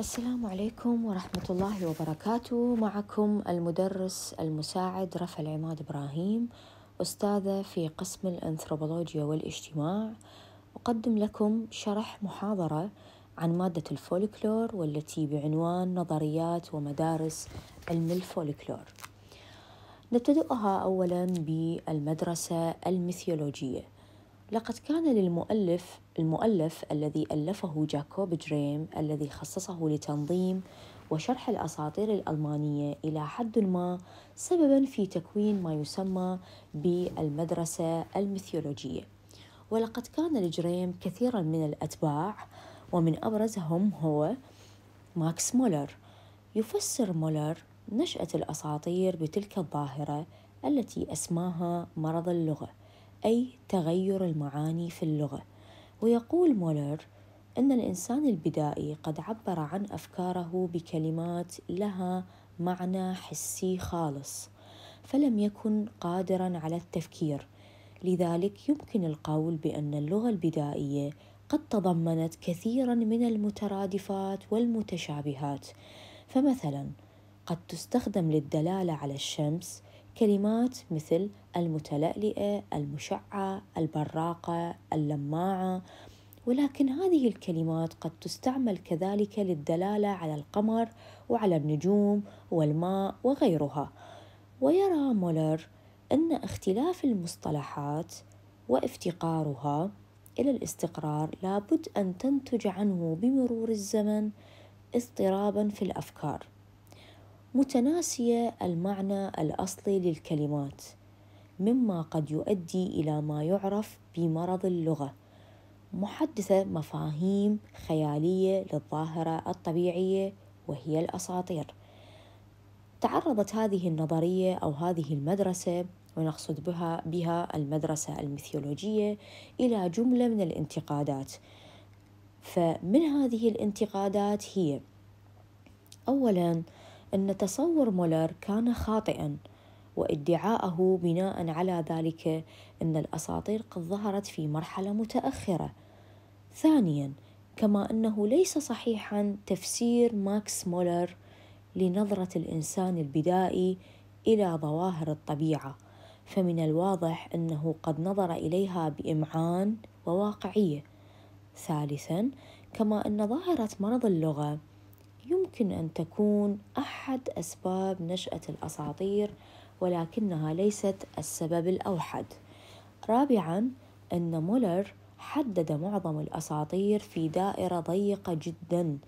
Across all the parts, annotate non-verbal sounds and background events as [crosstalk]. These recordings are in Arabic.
السلام عليكم ورحمة الله وبركاته معكم المدرس المساعد رفع العماد إبراهيم أستاذة في قسم الأنثروبولوجيا والاجتماع أقدم لكم شرح محاضرة عن مادة الفولكلور والتي بعنوان نظريات ومدارس علم الفولكلور نبتدئها أولا بالمدرسة الميثيولوجية لقد كان للمؤلف المؤلف الذي ألفه جاكوب جريم الذي خصصه لتنظيم وشرح الأساطير الألمانية إلى حد ما سببا في تكوين ما يسمى بالمدرسة الميثولوجية ولقد كان لجريم كثيرا من الأتباع ومن أبرزهم هو ماكس مولر يفسر مولر نشأة الأساطير بتلك الظاهرة التي أسماها مرض اللغة أي تغير المعاني في اللغة ويقول مولر أن الإنسان البدائي قد عبر عن أفكاره بكلمات لها معنى حسي خالص فلم يكن قادرا على التفكير لذلك يمكن القول بأن اللغة البدائية قد تضمنت كثيرا من المترادفات والمتشابهات فمثلا قد تستخدم للدلالة على الشمس كلمات مثل المتلألئة المشعة البراقة اللماعة ولكن هذه الكلمات قد تستعمل كذلك للدلالة على القمر وعلى النجوم والماء وغيرها ويرى مولر أن اختلاف المصطلحات وافتقارها إلى الاستقرار لابد أن تنتج عنه بمرور الزمن اضطرابا في الأفكار متناسيه المعنى الاصلي للكلمات مما قد يؤدي الى ما يعرف بمرض اللغه محدثه مفاهيم خياليه للظاهره الطبيعيه وهي الاساطير تعرضت هذه النظريه او هذه المدرسه ونقصد بها بها المدرسه الميثولوجيه الى جمله من الانتقادات فمن هذه الانتقادات هي اولا أن تصور مولر كان خاطئا وادعاءه بناء على ذلك أن الأساطير قد ظهرت في مرحلة متأخرة ثانيا كما أنه ليس صحيحا تفسير ماكس مولر لنظرة الإنسان البدائي إلى ظواهر الطبيعة فمن الواضح أنه قد نظر إليها بإمعان وواقعية ثالثا كما أن ظاهرة مرض اللغة يمكن أن تكون أحد أسباب نشأة الأساطير ولكنها ليست السبب الأوحد. رابعاً أن مولر حدد معظم الأساطير في دائرة ضيقة جداً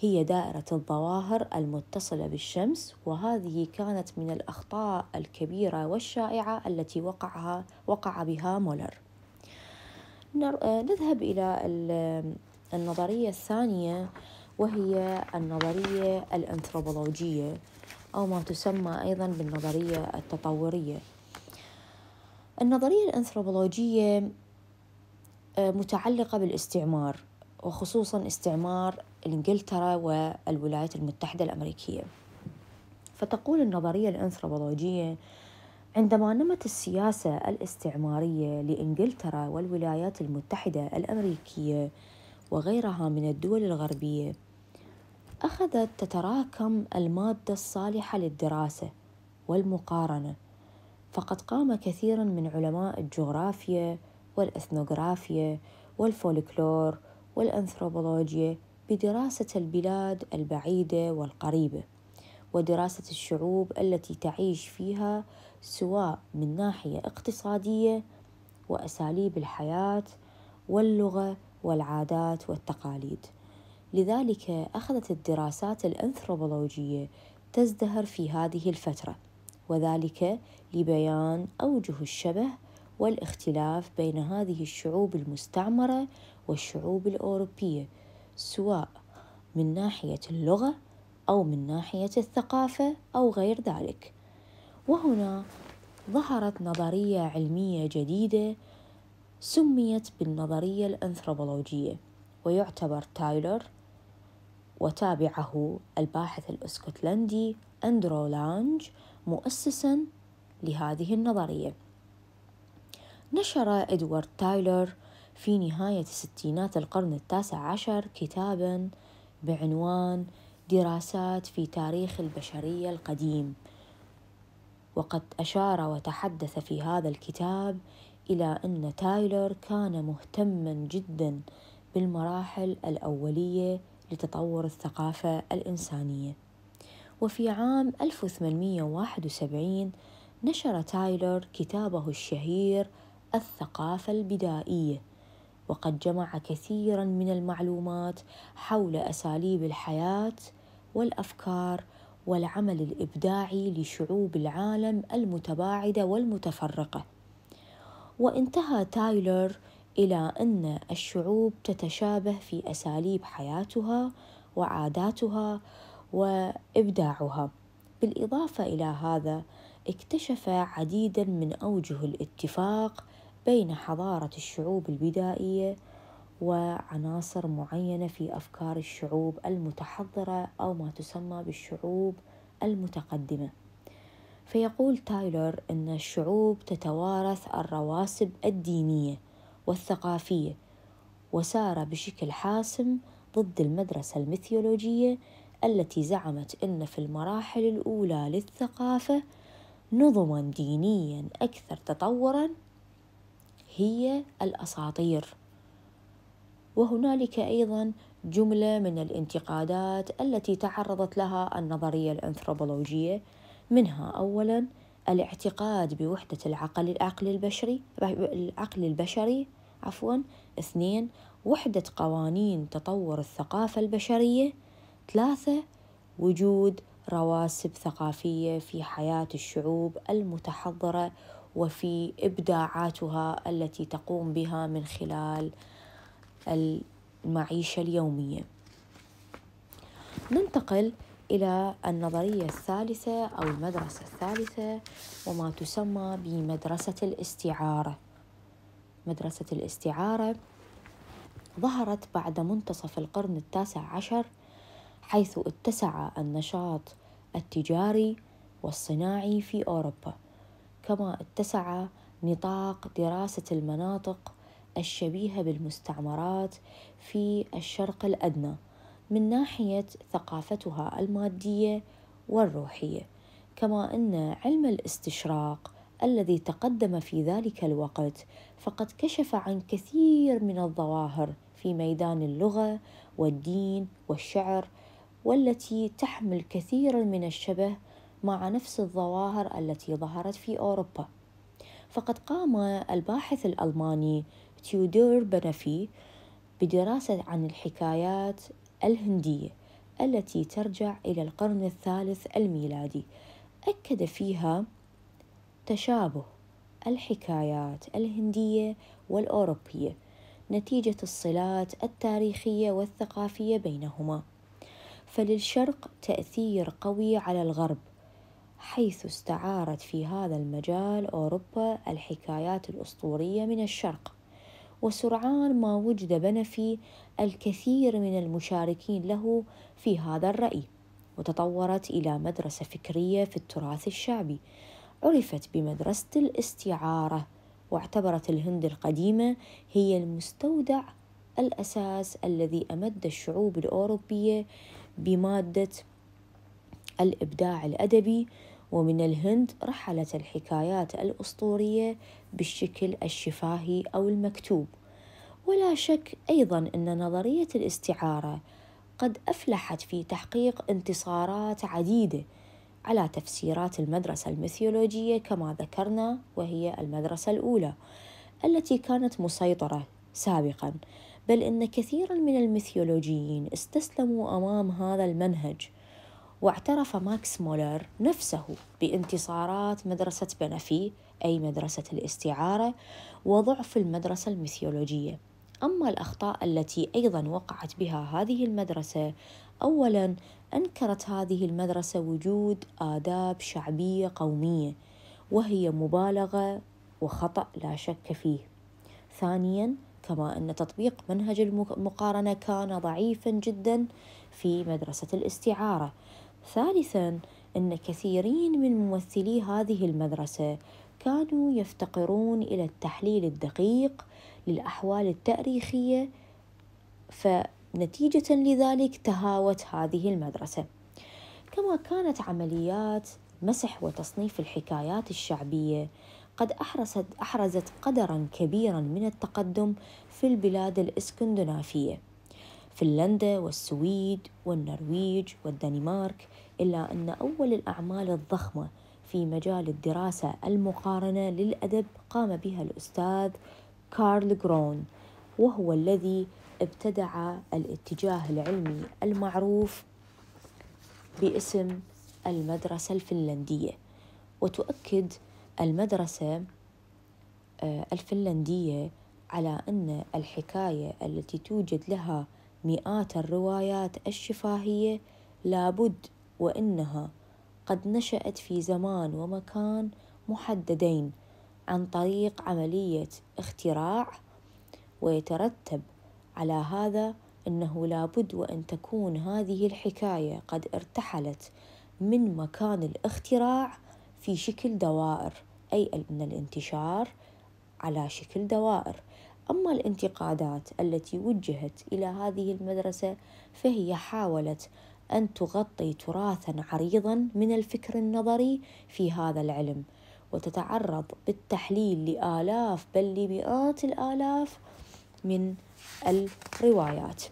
هي دائرة الظواهر المتصلة بالشمس وهذه كانت من الأخطاء الكبيرة والشائعة التي وقعها وقع بها مولر. آه، نذهب إلى النظرية الثانية وهي النظرية الأنثروبولوجية أو ما تسمى أيضا بالنظرية التطورية النظرية الأنثروبولوجية آه، متعلقة بالاستعمار وخصوصا استعمار إنجلترا والولايات المتحدة الأمريكية فتقول النظرية الأنثروبولوجية عندما نمت السياسة الاستعمارية لإنجلترا والولايات المتحدة الأمريكية وغيرها من الدول الغربية أخذت تتراكم المادة الصالحة للدراسة والمقارنة فقد قام كثير من علماء الجغرافيا والإثنوغرافيا والفولكلور والأنثروبولوجيا بدراسة البلاد البعيدة والقريبة ودراسة الشعوب التي تعيش فيها سواء من ناحية اقتصادية وأساليب الحياة واللغة والعادات والتقاليد لذلك أخذت الدراسات الأنثروبولوجية تزدهر في هذه الفترة وذلك لبيان أوجه الشبه والاختلاف بين هذه الشعوب المستعمرة والشعوب الأوروبية سواء من ناحية اللغة أو من ناحية الثقافة أو غير ذلك وهنا ظهرت نظرية علمية جديدة سميت بالنظرية الأنثروبولوجية ويعتبر تايلور وتابعه الباحث الاسكتلندي أندرو لانج مؤسسا لهذه النظرية نشر إدوارد تايلر في نهاية ستينات القرن التاسع عشر كتابا بعنوان دراسات في تاريخ البشرية القديم وقد أشار وتحدث في هذا الكتاب إلى أن تايلر كان مهتما جدا بالمراحل الأولية لتطور الثقافة الإنسانية وفي عام 1871 نشر تايلور كتابه الشهير الثقافة البدائية وقد جمع كثيرا من المعلومات حول أساليب الحياة والأفكار والعمل الإبداعي لشعوب العالم المتباعدة والمتفرقة وانتهى تايلور إلى أن الشعوب تتشابه في أساليب حياتها وعاداتها وإبداعها بالإضافة إلى هذا اكتشف عديدا من أوجه الاتفاق بين حضارة الشعوب البدائية وعناصر معينة في أفكار الشعوب المتحضرة أو ما تسمى بالشعوب المتقدمة فيقول تايلور أن الشعوب تتوارث الرواسب الدينية والثقافية وسار بشكل حاسم ضد المدرسة الميثولوجية التي زعمت أن في المراحل الأولى للثقافة نظما دينيا أكثر تطورا هي الأساطير وهنالك أيضا جملة من الانتقادات التي تعرضت لها النظرية الأنثروبولوجية منها أولا الاعتقاد بوحدة العقل العقل البشري العقل البشري عفوا اثنين وحدة قوانين تطور الثقافة البشرية ثلاثة وجود رواسب ثقافية في حياة الشعوب المتحضرة وفي إبداعاتها التي تقوم بها من خلال المعيشة اليومية ننتقل إلى النظرية الثالثة أو المدرسة الثالثة وما تسمى بمدرسة الاستعارة مدرسة الاستعارة ظهرت بعد منتصف القرن التاسع عشر حيث اتسع النشاط التجاري والصناعي في أوروبا كما اتسع نطاق دراسة المناطق الشبيهة بالمستعمرات في الشرق الأدنى من ناحية ثقافتها المادية والروحية كما أن علم الاستشراق الذي تقدم في ذلك الوقت فقد كشف عن كثير من الظواهر في ميدان اللغه والدين والشعر والتي تحمل كثيرا من الشبه مع نفس الظواهر التي ظهرت في اوروبا فقد قام الباحث الالماني تيودور بنفي بدراسه عن الحكايات الهنديه التي ترجع الى القرن الثالث الميلادي اكد فيها تشابه الحكايات الهندية والأوروبية نتيجة الصلات التاريخية والثقافية بينهما فللشرق تأثير قوي على الغرب حيث استعارت في هذا المجال أوروبا الحكايات الأسطورية من الشرق وسرعان ما وجد بنفي الكثير من المشاركين له في هذا الرأي وتطورت إلى مدرسة فكرية في التراث الشعبي عرفت بمدرسة الاستعارة واعتبرت الهند القديمة هي المستودع الأساس الذي أمد الشعوب الأوروبية بمادة الإبداع الأدبي ومن الهند رحلت الحكايات الأسطورية بالشكل الشفاهي أو المكتوب ولا شك أيضا أن نظرية الاستعارة قد أفلحت في تحقيق انتصارات عديدة على تفسيرات المدرسة الميثولوجية كما ذكرنا وهي المدرسة الأولى التي كانت مسيطرة سابقا بل إن كثيرا من الميثولوجيين استسلموا أمام هذا المنهج واعترف ماكس مولر نفسه بانتصارات مدرسة بنفي أي مدرسة الاستعارة وضعف المدرسة الميثولوجية أما الأخطاء التي أيضا وقعت بها هذه المدرسة أولا أنكرت هذه المدرسة وجود آداب شعبية قومية وهي مبالغة وخطأ لا شك فيه ثانيا كما أن تطبيق منهج المقارنة كان ضعيفا جدا في مدرسة الاستعارة ثالثا أن كثيرين من ممثلي هذه المدرسة كانوا يفتقرون إلى التحليل الدقيق للأحوال التأريخية فنتيجة لذلك تهاوت هذه المدرسة كما كانت عمليات مسح وتصنيف الحكايات الشعبية قد أحرزت, أحرزت قدرا كبيرا من التقدم في البلاد الإسكندنافية فنلندا والسويد والنرويج والدنمارك إلا أن أول الأعمال الضخمة في مجال الدراسة المقارنة للأدب قام بها الأستاذ كارل جرون وهو الذي ابتدع الاتجاه العلمي المعروف باسم المدرسة الفنلندية وتؤكد المدرسة آه، الفنلندية على أن الحكاية التي توجد لها مئات الروايات الشفاهية لابد وإنها قد نشأت في زمان ومكان محددين عن طريق عملية اختراع ويترتب على هذا أنه لابد وأن تكون هذه الحكاية قد ارتحلت من مكان الاختراع في شكل دوائر أي أن الانتشار على شكل دوائر أما الانتقادات التي وجهت إلى هذه المدرسة فهي حاولت أن تغطي تراثا عريضا من الفكر النظري في هذا العلم وتتعرض بالتحليل لآلاف بل لمئات الآلاف من الروايات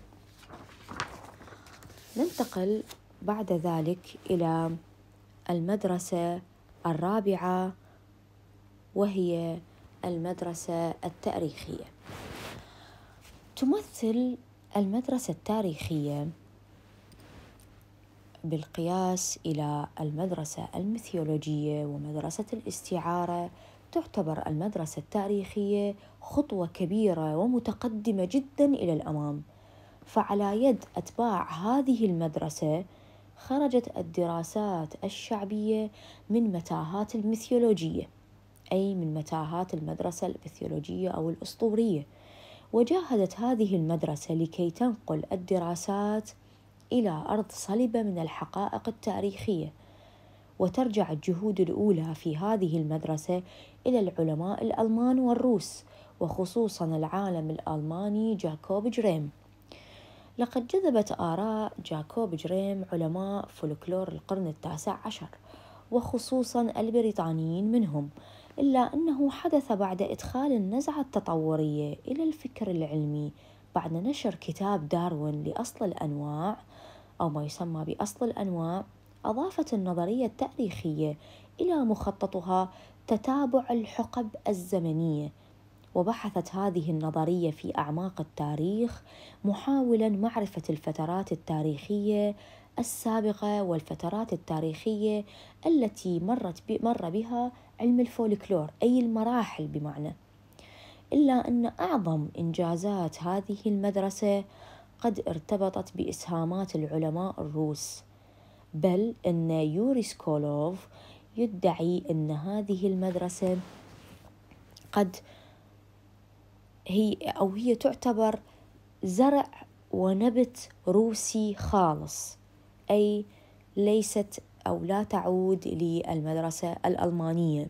ننتقل بعد ذلك إلى المدرسة الرابعة وهي المدرسة التاريخية تمثل المدرسة التاريخية بالقياس إلى المدرسة الميثيولوجيه ومدرسة الاستعارة تعتبر المدرسة التاريخية خطوة كبيرة ومتقدمة جدا إلى الأمام فعلى يد أتباع هذه المدرسة خرجت الدراسات الشعبية من متاهات الميثيولوجيه أي من متاهات المدرسة الميثيولوجيه أو الأسطورية وجاهدت هذه المدرسة لكي تنقل الدراسات إلى أرض صلبة من الحقائق التاريخية وترجع الجهود الأولى في هذه المدرسة إلى العلماء الألمان والروس وخصوصا العالم الألماني جاكوب جريم لقد جذبت آراء جاكوب جريم علماء فولكلور القرن التاسع عشر وخصوصا البريطانيين منهم إلا أنه حدث بعد إدخال النزعة التطورية إلى الفكر العلمي بعد نشر كتاب داروين لأصل الأنواع أو ما يسمى بأصل الأنواع أضافت النظرية التاريخية إلى مخططها تتابع الحقب الزمنية وبحثت هذه النظرية في أعماق التاريخ محاولا معرفة الفترات التاريخية السابقة والفترات التاريخية التي مرت مر بها علم الفولكلور أي المراحل بمعنى إلا أن أعظم إنجازات هذه المدرسة قد ارتبطت بإسهامات العلماء الروس بل أن يوري سكولوف يدعي أن هذه المدرسة قد هي أو هي تعتبر زرع ونبت روسي خالص أي ليست أو لا تعود للمدرسة الألمانية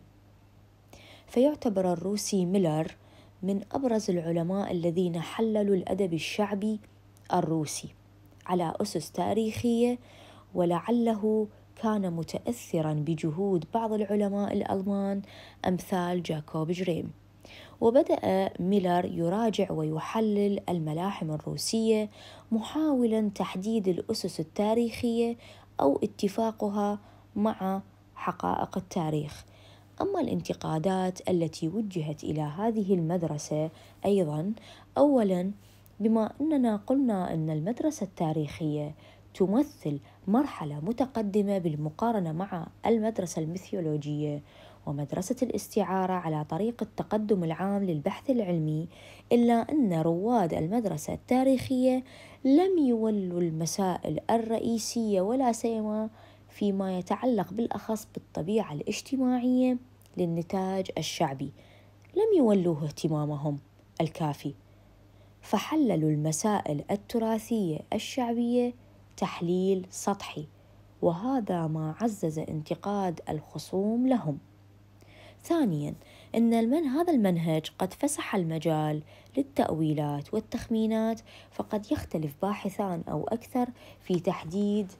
فيعتبر الروسي ميلر من أبرز العلماء الذين حللوا الأدب الشعبي الروسي على أسس تاريخية ولعله كان متأثرا بجهود بعض العلماء الألمان أمثال جاكوب جريم وبدأ ميلر يراجع ويحلل الملاحم الروسية محاولا تحديد الأسس التاريخية أو اتفاقها مع حقائق التاريخ أما الانتقادات التي وجهت إلى هذه المدرسة أيضا أولا بما أننا قلنا أن المدرسة التاريخية تمثل مرحلة متقدمة بالمقارنة مع المدرسة الميثولوجية ومدرسة الاستعارة على طريق التقدم العام للبحث العلمي إلا أن رواد المدرسة التاريخية لم يولوا المسائل الرئيسية ولا سيما فيما يتعلق بالأخص بالطبيعة الاجتماعية للنتاج الشعبي لم يولوه اهتمامهم الكافي فحللوا المسائل التراثية الشعبية تحليل سطحي وهذا ما عزز انتقاد الخصوم لهم ثانيا ان المن هذا المنهج قد فسح المجال للتاويلات والتخمينات فقد يختلف باحثان او اكثر في تحديد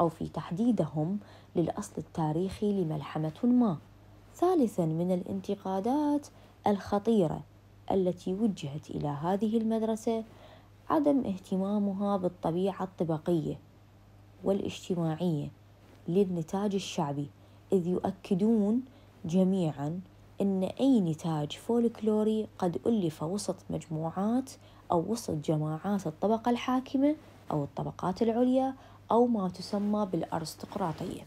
أو في تحديدهم للأصل التاريخي لملحمة ما. ثالثا من الانتقادات الخطيرة التي وجهت إلى هذه المدرسة عدم اهتمامها بالطبيعة الطبقية والاجتماعية للنتاج الشعبي إذ يؤكدون جميعا أن أي نتاج فولكلوري قد ألف وسط مجموعات أو وسط جماعات الطبقة الحاكمة أو الطبقات العليا أو ما تسمى بالأرستقراطية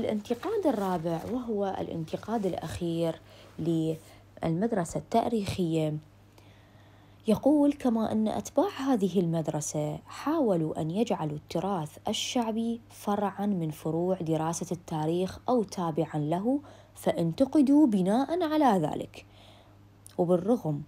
الانتقاد الرابع وهو الانتقاد الأخير للمدرسة التاريخية يقول كما أن أتباع هذه المدرسة حاولوا أن يجعلوا التراث الشعبي فرعا من فروع دراسة التاريخ أو تابعا له فانتقدوا بناء على ذلك وبالرغم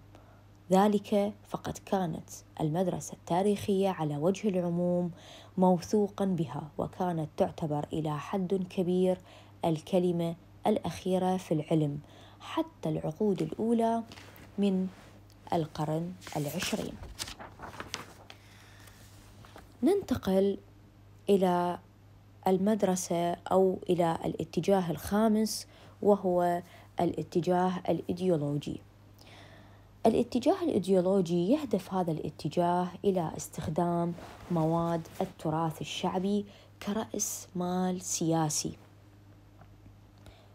ذلك فقد كانت المدرسة التاريخية على وجه العموم موثوقا بها وكانت تعتبر إلى حد كبير الكلمة الأخيرة في العلم حتى العقود الأولى من القرن العشرين ننتقل إلى المدرسة أو إلى الاتجاه الخامس وهو الاتجاه الإيديولوجي الاتجاه الايديولوجي يهدف هذا الاتجاه الى استخدام مواد التراث الشعبي كراس مال سياسي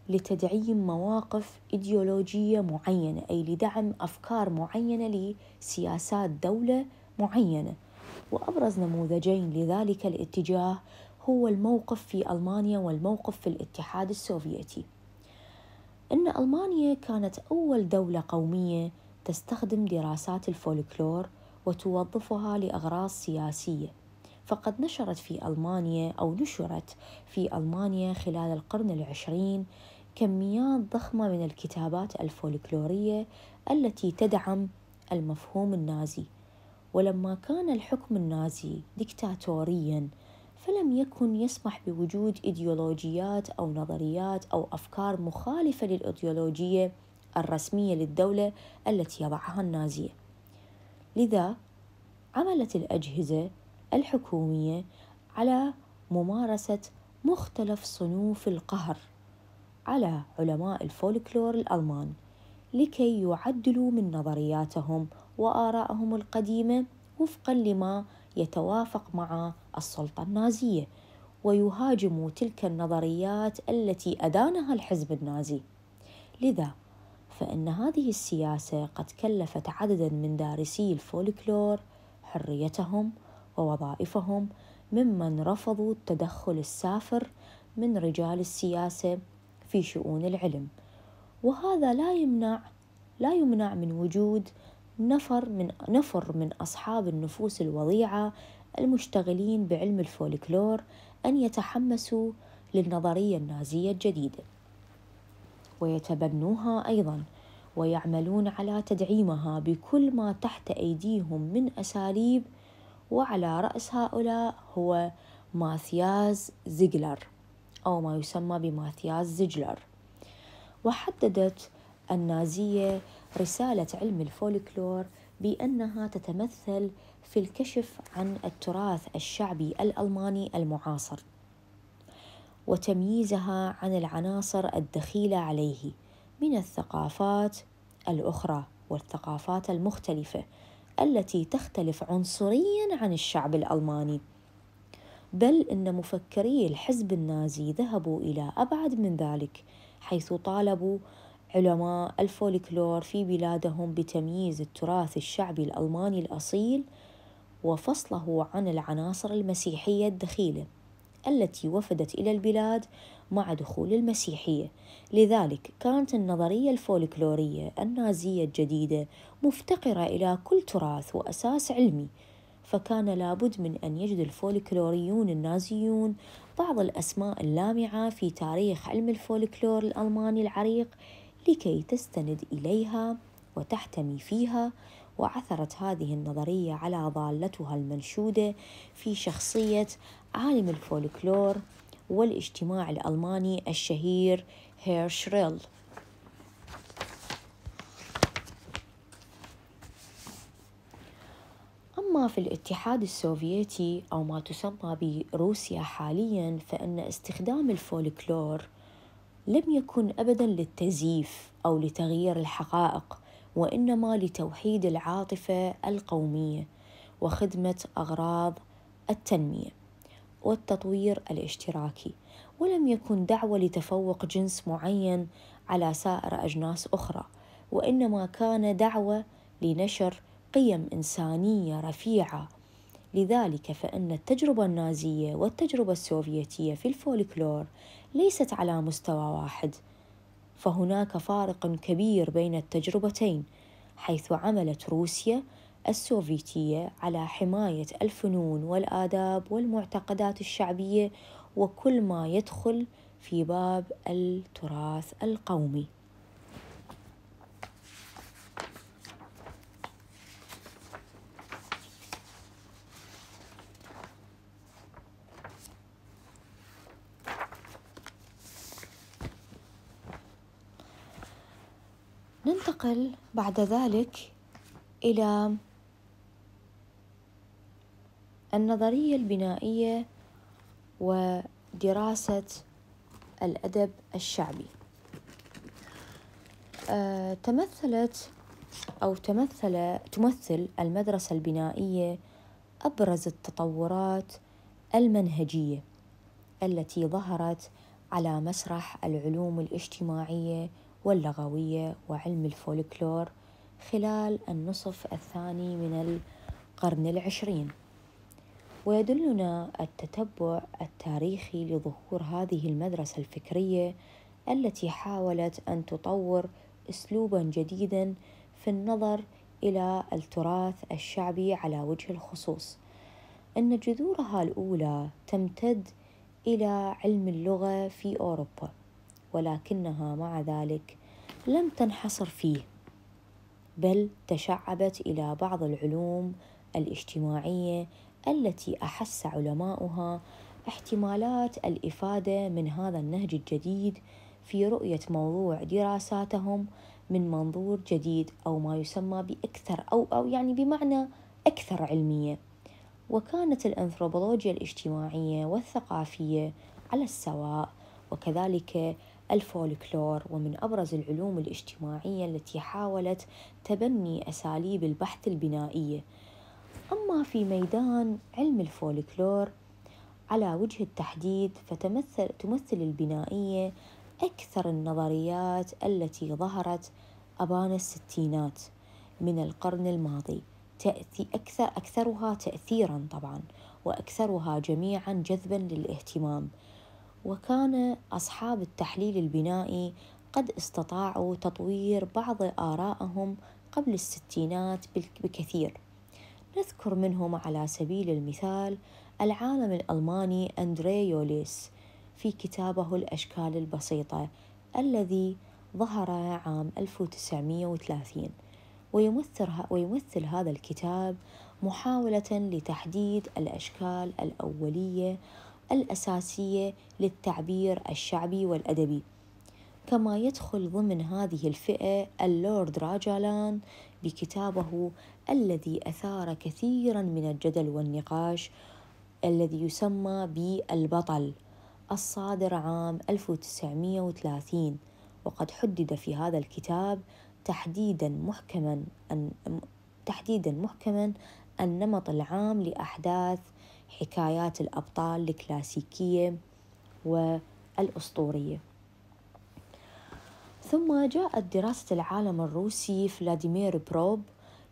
لتدعيم مواقف ايديولوجيه معينه اي لدعم افكار معينه لسياسات دوله معينه وابرز نموذجين لذلك الاتجاه هو الموقف في المانيا والموقف في الاتحاد السوفيتي ان المانيا كانت اول دوله قوميه تستخدم دراسات الفولكلور وتوظفها لأغراض سياسية فقد نشرت في ألمانيا أو نشرت في ألمانيا خلال القرن العشرين كميات ضخمة من الكتابات الفولكلورية التي تدعم المفهوم النازي ولما كان الحكم النازي ديكتاتوريا فلم يكن يسمح بوجود ايديولوجيات او نظريات او افكار مخالفه للايديولوجيه الرسمية للدولة التي يضعها النازية لذا عملت الأجهزة الحكومية على ممارسة مختلف صنوف القهر على علماء الفولكلور الألمان لكي يعدلوا من نظرياتهم وآرائهم القديمة وفقا لما يتوافق مع السلطة النازية ويهاجموا تلك النظريات التي أدانها الحزب النازي لذا فإن هذه السياسة قد كلفت عددا من دارسي الفولكلور حريتهم ووظائفهم ممن رفضوا التدخل السافر من رجال السياسة في شؤون العلم وهذا لا يمنع لا يمنع من وجود نفر من نفر من أصحاب النفوس الوضيعة المشتغلين بعلم الفولكلور أن يتحمسوا للنظرية النازية الجديدة ويتبنوها أيضا ويعملون على تدعيمها بكل ما تحت أيديهم من أساليب وعلى رأس هؤلاء هو ماثياز زيجلر أو ما يسمى بماثياز زيجلر وحددت النازية رسالة علم الفولكلور بأنها تتمثل في الكشف عن التراث الشعبي الألماني المعاصر وتمييزها عن العناصر الدخيلة عليه من الثقافات الاخرى والثقافات المختلفه التي تختلف عنصريا عن الشعب الالماني بل ان مفكري الحزب النازي ذهبوا الى ابعد من ذلك حيث طالبوا علماء الفولكلور في بلادهم بتمييز التراث الشعبي الالماني الاصيل وفصله عن العناصر المسيحيه الدخيله التي وفدت إلى البلاد مع دخول المسيحية لذلك كانت النظرية الفولكلورية النازية الجديدة مفتقرة إلى كل تراث وأساس علمي فكان لابد من أن يجد الفولكلوريون النازيون بعض الأسماء اللامعة في تاريخ علم الفولكلور الألماني العريق لكي تستند إليها وتحتمي فيها وعثرت هذه النظرية على ضالتها المنشودة في شخصية عالم الفولكلور والاجتماع الألماني الشهير هيرشريل أما في الاتحاد السوفيتي أو ما تسمى بروسيا حاليا فإن استخدام الفولكلور لم يكن أبدا للتزييف أو لتغيير الحقائق وانما لتوحيد العاطفه القوميه وخدمه اغراض التنميه والتطوير الاشتراكي ولم يكن دعوه لتفوق جنس معين على سائر اجناس اخرى وانما كان دعوه لنشر قيم انسانيه رفيعه لذلك فان التجربه النازيه والتجربه السوفيتيه في الفولكلور ليست على مستوى واحد فهناك فارق كبير بين التجربتين حيث عملت روسيا السوفيتيه على حمايه الفنون والاداب والمعتقدات الشعبيه وكل ما يدخل في باب التراث القومي انتقل بعد ذلك إلى النظرية البنائية ودراسة الأدب الشعبي آه، تمثلت أو تمثل تمثل المدرسة البنائية أبرز التطورات المنهجية التي ظهرت على مسرح العلوم الاجتماعية واللغوية وعلم الفولكلور خلال النصف الثاني من القرن العشرين ويدلنا التتبع التاريخي لظهور هذه المدرسة الفكرية التي حاولت أن تطور أسلوبا جديدا في النظر إلى التراث الشعبي على وجه الخصوص أن جذورها الأولى تمتد إلى علم اللغة في أوروبا ولكنها مع ذلك لم تنحصر فيه بل تشعبت الى بعض العلوم الاجتماعيه التي احس علماؤها احتمالات الافاده من هذا النهج الجديد في رؤيه موضوع دراساتهم من منظور جديد او ما يسمى باكثر او او يعني بمعنى اكثر علميه وكانت الانثروبولوجيا الاجتماعيه والثقافيه على السواء وكذلك الفولكلور ومن أبرز العلوم الاجتماعية التي حاولت تبني أساليب البحث البنائية أما في ميدان علم الفولكلور على وجه التحديد فتمثل تمثل البنائية أكثر النظريات التي ظهرت أبان الستينات من القرن الماضي تأثي أكثر أكثرها تأثيرا طبعا وأكثرها جميعا جذبا للاهتمام وكان أصحاب التحليل البنائي قد استطاعوا تطوير بعض آرائهم قبل الستينات بكثير نذكر منهم على سبيل المثال العالم الألماني أندري يوليس في كتابه الأشكال البسيطة الذي ظهر عام 1930 ويمثل, ويمثل هذا الكتاب محاولة لتحديد الأشكال الأولية الأساسية للتعبير الشعبي والأدبي كما يدخل ضمن هذه الفئة اللورد راجالان بكتابه الذي أثار كثيرا من الجدل والنقاش الذي يسمى بالبطل الصادر عام 1930 وقد حدد في هذا الكتاب تحديدا محكما أن تحديدا محكما النمط العام لأحداث حكايات الأبطال الكلاسيكية والأسطورية ثم جاءت دراسة العالم الروسي فلاديمير بروب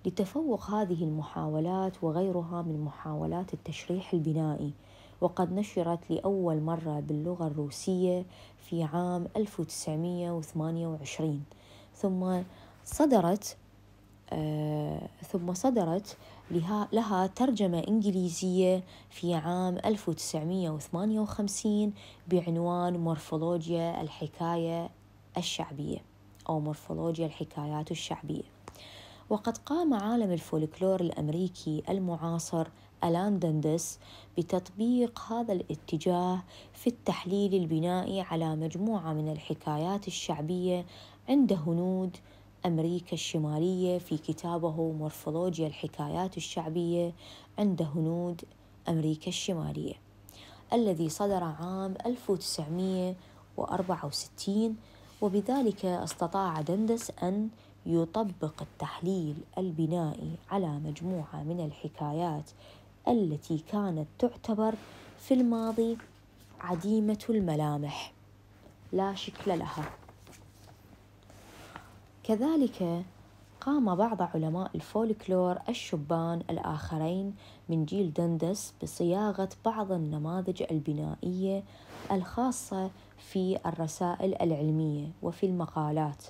لتفوق هذه المحاولات وغيرها من محاولات التشريح البنائي وقد نشرت لأول مرة باللغة الروسية في عام 1928 ثم صدرت آه، ثم صدرت لها ترجمة إنجليزية في عام 1958 بعنوان مورفولوجيا الحكاية الشعبية أو مورفولوجيا الحكايات الشعبية وقد قام عالم الفولكلور الأمريكي المعاصر ألان دندس بتطبيق هذا الاتجاه في التحليل البنائي على مجموعة من الحكايات الشعبية عند هنود أمريكا الشمالية في كتابه مورفولوجيا الحكايات الشعبية عند هنود أمريكا الشمالية الذي صدر عام 1964 وبذلك استطاع دندس أن يطبق التحليل البنائي على مجموعة من الحكايات التي كانت تعتبر في الماضي عديمة الملامح لا شكل لها كذلك قام بعض علماء الفولكلور الشبان الآخرين من جيل دندس بصياغة بعض النماذج البنائية الخاصة في الرسائل العلمية وفي المقالات،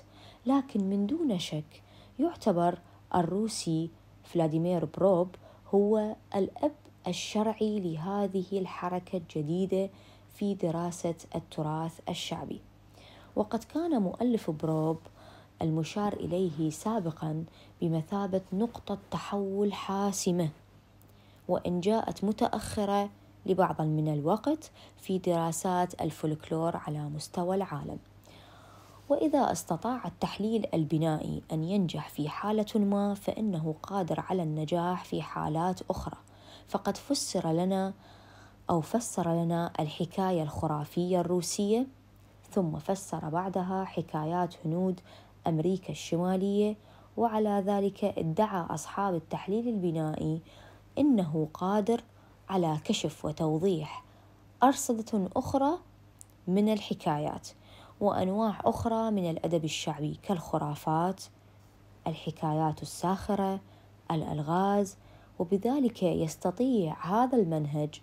لكن من دون شك يعتبر الروسي فلاديمير بروب هو الأب الشرعي لهذه الحركة الجديدة في دراسة التراث الشعبي. وقد كان مؤلف بروب المشار اليه سابقا بمثابه نقطه تحول حاسمه وان جاءت متاخره لبعض من الوقت في دراسات الفولكلور على مستوى العالم واذا استطاع التحليل البنائي ان ينجح في حاله ما فانه قادر على النجاح في حالات اخرى فقد فسر لنا او فسر لنا الحكايه الخرافيه الروسيه ثم فسر بعدها حكايات هنود أمريكا الشمالية وعلى ذلك ادعى أصحاب التحليل البنائي أنه قادر على كشف وتوضيح أرصدة أخرى من الحكايات وأنواع أخرى من الأدب الشعبي كالخرافات الحكايات الساخرة الألغاز وبذلك يستطيع هذا المنهج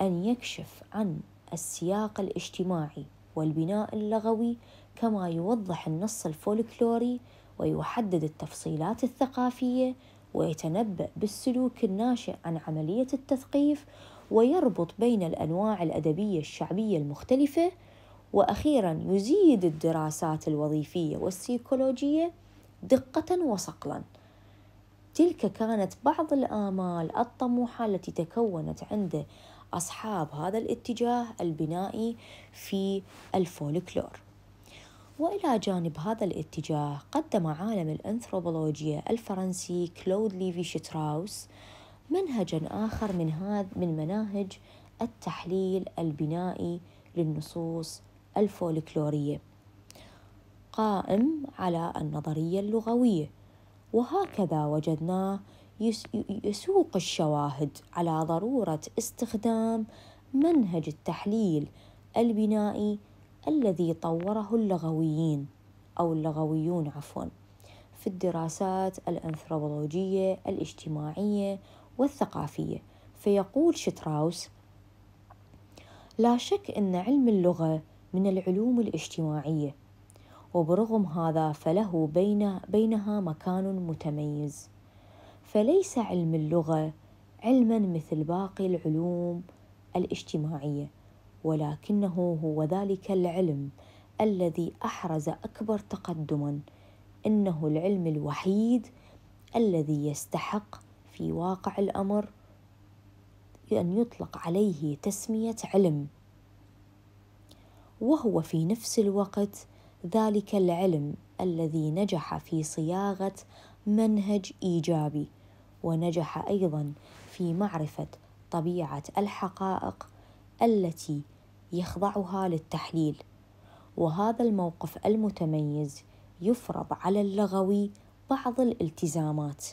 أن يكشف عن السياق الاجتماعي والبناء اللغوي كما يوضح النص الفولكلوري ويحدد التفصيلات الثقافية ويتنبأ بالسلوك الناشئ عن عملية التثقيف ويربط بين الأنواع الأدبية الشعبية المختلفة وأخيرا يزيد الدراسات الوظيفية والسيكولوجية دقة وصقلا تلك كانت بعض الآمال الطموحة التي تكونت عند أصحاب هذا الاتجاه البنائي في الفولكلور وإلى جانب هذا الاتجاه قدم عالم الأنثروبولوجيا الفرنسي كلود ليفي شتراوس منهجا آخر من هذا من مناهج التحليل البنائي للنصوص الفولكلورية قائم على النظرية اللغوية وهكذا وجدناه يسوق الشواهد على ضرورة استخدام منهج التحليل البنائي الذي طوره اللغويين أو اللغويون عفوا في الدراسات الأنثروبولوجية الاجتماعية والثقافية فيقول شتراوس لا شك أن علم اللغة من العلوم الاجتماعية وبرغم هذا فله بين بينها مكان متميز فليس علم اللغة علما مثل باقي العلوم الاجتماعيه ولكنه هو ذلك العلم الذي احرز اكبر تقدما انه العلم الوحيد الذي يستحق في واقع الامر ان يطلق عليه تسميه علم وهو في نفس الوقت ذلك العلم الذي نجح في صياغه منهج ايجابي ونجح ايضا في معرفه طبيعه الحقائق التي يخضعها للتحليل وهذا الموقف المتميز يفرض على اللغوي بعض الالتزامات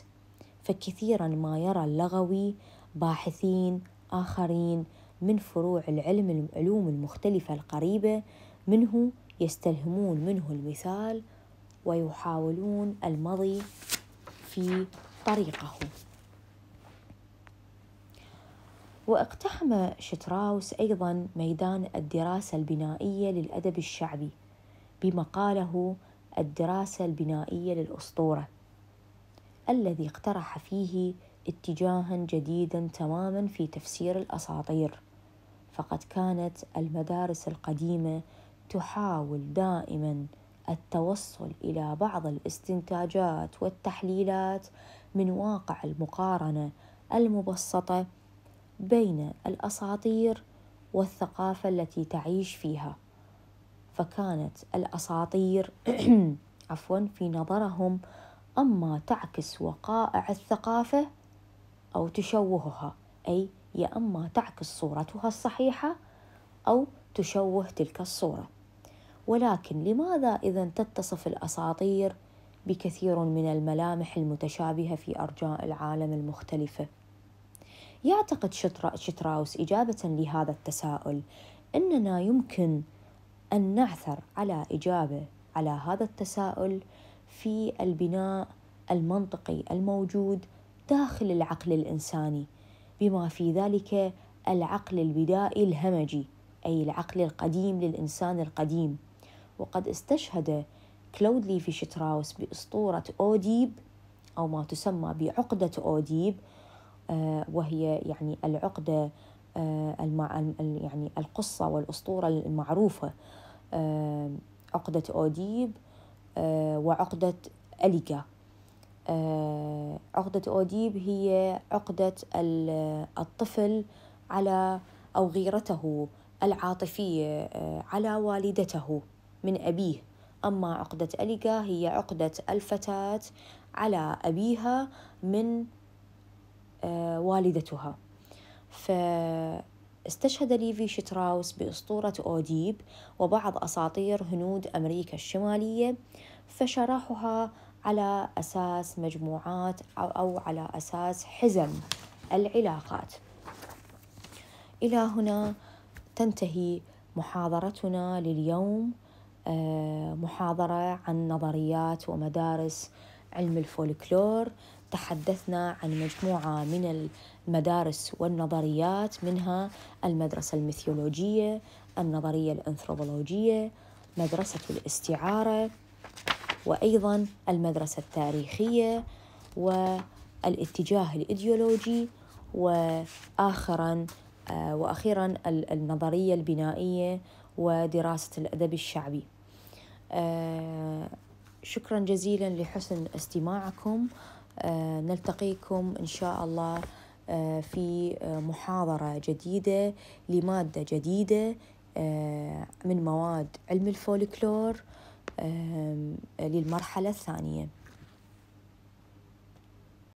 فكثيرا ما يرى اللغوي باحثين اخرين من فروع العلم العلوم المختلفه القريبه منه يستلهمون منه المثال ويحاولون المضي في طريقه واقتحم شتراوس أيضا ميدان الدراسة البنائية للأدب الشعبي بمقاله الدراسة البنائية للأسطورة الذي اقترح فيه اتجاها جديدا تماما في تفسير الأساطير فقد كانت المدارس القديمة تحاول دائما التوصل إلى بعض الاستنتاجات والتحليلات من واقع المقارنة المبسطة بين الاساطير والثقافه التي تعيش فيها فكانت الاساطير [clears throat] عفوا في نظرهم اما تعكس وقائع الثقافه او تشوهها اي يا اما تعكس صورتها الصحيحه او تشوه تلك الصوره ولكن لماذا اذا تتصف الاساطير بكثير من الملامح المتشابهه في ارجاء العالم المختلفه يعتقد شتراوس إجابة لهذا التساؤل أننا يمكن أن نعثر على إجابة على هذا التساؤل في البناء المنطقي الموجود داخل العقل الإنساني بما في ذلك العقل البدائي الهمجي أي العقل القديم للإنسان القديم وقد استشهد كلودلي ليفي شتراوس بأسطورة أوديب أو ما تسمى بعقدة أوديب آه، وهي يعني العقدة آه، يعني القصة والأسطورة المعروفة آه، عقدة أوديب وعقدة أليكا عقدة أوديب هي عقدة الطفل على أو غيرته العاطفية على والدته من أبيه أما عقدة أليكا هي عقدة الفتاة على أبيها من آه، والدتها فاستشهد ليفي شتراوس بأسطورة أوديب وبعض أساطير هنود أمريكا الشمالية فشرحها على أساس مجموعات أو على أساس حزم العلاقات إلى هنا تنتهي محاضرتنا لليوم آه، محاضرة عن نظريات ومدارس علم الفولكلور تحدثنا عن مجموعة من المدارس والنظريات منها المدرسة الميثولوجية النظرية الأنثروبولوجية مدرسة الاستعارة وأيضا المدرسة التاريخية والاتجاه الإيديولوجي وآخرا آه، وأخيرا النظرية البنائية ودراسة الأدب الشعبي آه، شكرا جزيلا لحسن استماعكم آه، نلتقيكم إن شاء الله آه، في آه، محاضرة جديدة لمادة جديدة من مواد علم الفولكلور للمرحلة الثانية